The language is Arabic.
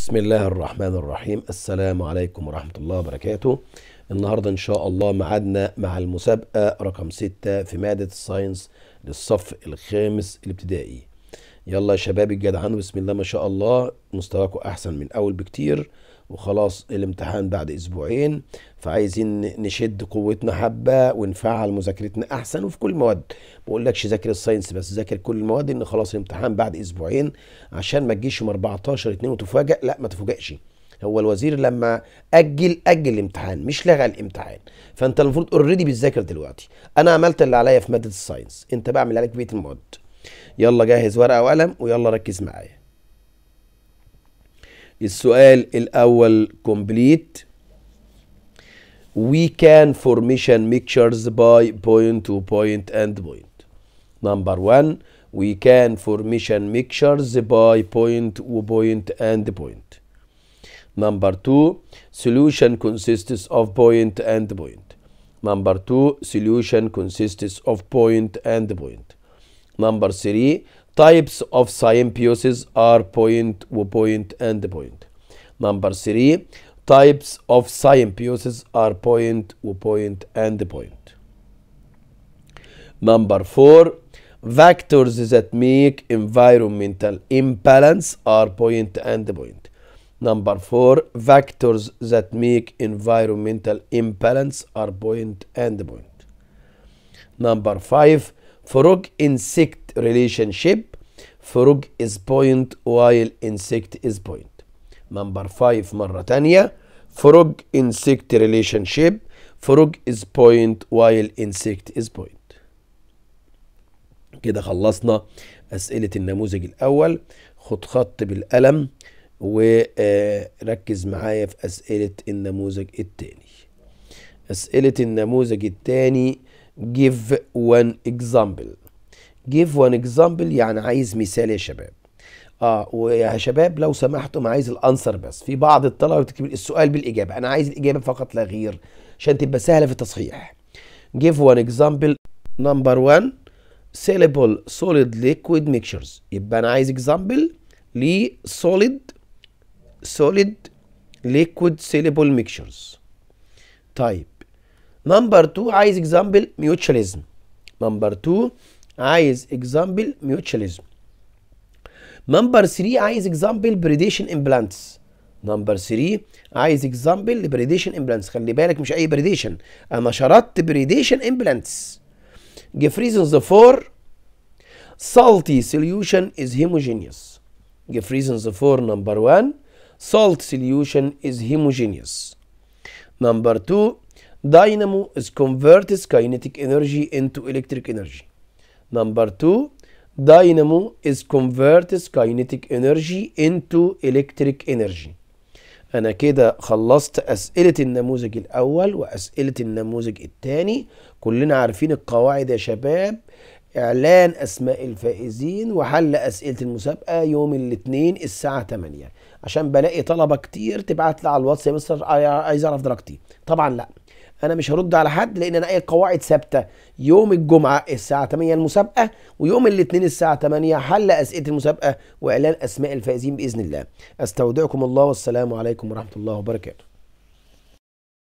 بسم الله الرحمن الرحيم السلام عليكم ورحمة الله وبركاته النهاردة إن شاء الله معادنا مع المسابقة رقم ستة في مادة الساينس للصف الخامس الابتدائي يلا يا شباب الجدعان بسم الله ما شاء الله مستواكم أحسن من أول بكتير وخلاص الامتحان بعد اسبوعين فعايزين نشد قوتنا حبه ونفعل مذاكرتنا احسن وفي كل المواد ما بقولكش ذاكر الساينس بس ذاكر كل المواد ان خلاص الامتحان بعد اسبوعين عشان ما تجيش يوم 14 2 وتفاجئ لا ما تفاجئش هو الوزير لما اجل اجل الامتحان مش لغى الامتحان فانت المفروض اوريدي بتذاكر دلوقتي انا عملت اللي عليا في ماده الساينس انت بعمل عليك بيت المواد يلا جهز ورقه وقلم ويلا ركز معايا السؤال الأول complete we can formation mixtures by point to point and point number one we can formation mixtures by point to point and point number two solution consists of point and point number two solution consists of point and point number three Types of symbiosis are point, point, and point. Number three, types of symbiosis are point, point, and point. Number four, vectors that make environmental imbalance are point and point. Number four, vectors that make environmental imbalance are point and point. Number five, frog insect relationship فروج از بوينت وايل انسكت از بوينت نمبر 5 مرة تانية فروج انسكت ريليشن شيب فروج از بوينت وايل انسكت از بوينت كده خلصنا أسئلة النموذج الأول خد خط بالقلم وركز آه، معايا في أسئلة النموذج التاني أسئلة النموذج التاني give one example جيف وان اكزامبل يعني عايز مثال يا شباب اه ويا شباب لو سمحتم عايز الانسر بس في بعض الطلبه بتكتب السؤال بالاجابه انا عايز الاجابه فقط لا غير عشان تبقى سهله في التصحيح جيف وان اكزامبل نمبر 1 سيلبل سوليد ليكويد ميكشرز يبقى انا عايز اكزامبل لسوليد سوليد ليكويد سيلبل ميكشرز طيب نمبر 2 عايز اكزامبل ميوتشاليزم نمبر 2 I is example mutualism نمبر 3 I is example bridation امبلانتس نمبر 3 عايز اكزامبل لبريديشن امبلانتس خلي بالك مش اي بريديشن انا شرطت بريديشن امبلانتس reasons for salty solution is homogeneous give reasons for number 1 salt solution is homogeneous number 2 dynamo is converts kinetic energy into electric energy Number two, dynamo is converts kinetic energy into electric energy. أنا كده خلصت أسئلة النموذج الأول وأسئلة النموذج الثاني كلنا عارفين القواعد يا شباب إعلان أسماء الفائزين وحل أسئلة المسابقة يوم الاثنين الساعة 8 عشان بلاقي طلبة كتير تبعت لي على الواتس يا مستر عايز أعرف درجتي طبعا لأ انا مش هرد على حد لان انا اي قواعد ثابته يوم الجمعه الساعه 8 المسابقه ويوم الاثنين الساعه 8 حل اسئله المسابقه واعلان اسماء الفائزين باذن الله استودعكم الله والسلام عليكم ورحمه الله وبركاته